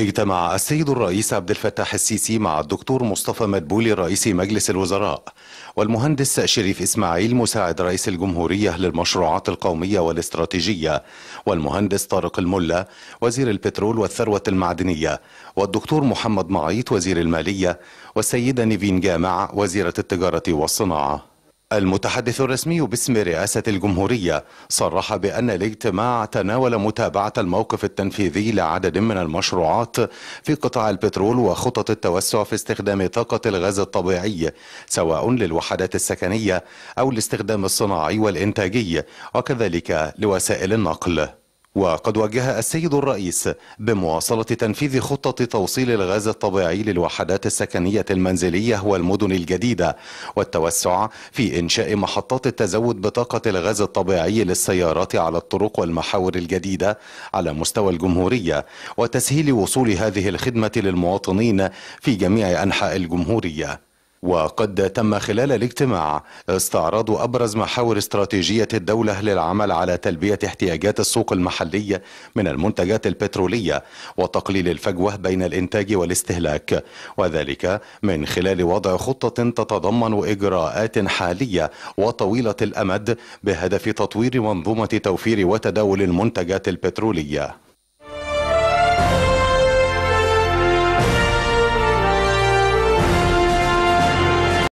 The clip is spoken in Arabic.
اجتمع السيد الرئيس عبد الفتاح السيسي مع الدكتور مصطفى مدبولي رئيس مجلس الوزراء والمهندس شريف إسماعيل مساعد رئيس الجمهورية للمشروعات القومية والاستراتيجية والمهندس طارق الملا وزير البترول والثروة المعدنية والدكتور محمد معيط وزير المالية والسيدة نيفين جامع وزيرة التجارة والصناعة المتحدث الرسمي باسم رئاسة الجمهورية صرح بأن الاجتماع تناول متابعة الموقف التنفيذي لعدد من المشروعات في قطاع البترول وخطط التوسع في استخدام طاقة الغاز الطبيعي سواء للوحدات السكنية أو الاستخدام الصناعي والإنتاجي وكذلك لوسائل النقل وقد وجه السيد الرئيس بمواصلة تنفيذ خطة توصيل الغاز الطبيعي للوحدات السكنية المنزلية والمدن الجديدة والتوسع في إنشاء محطات التزود بطاقة الغاز الطبيعي للسيارات على الطرق والمحاور الجديدة على مستوى الجمهورية وتسهيل وصول هذه الخدمة للمواطنين في جميع أنحاء الجمهورية وقد تم خلال الاجتماع استعراض أبرز محاور استراتيجية الدولة للعمل على تلبية احتياجات السوق المحلية من المنتجات البترولية وتقليل الفجوة بين الإنتاج والاستهلاك وذلك من خلال وضع خطة تتضمن إجراءات حالية وطويلة الأمد بهدف تطوير منظومة توفير وتداول المنتجات البترولية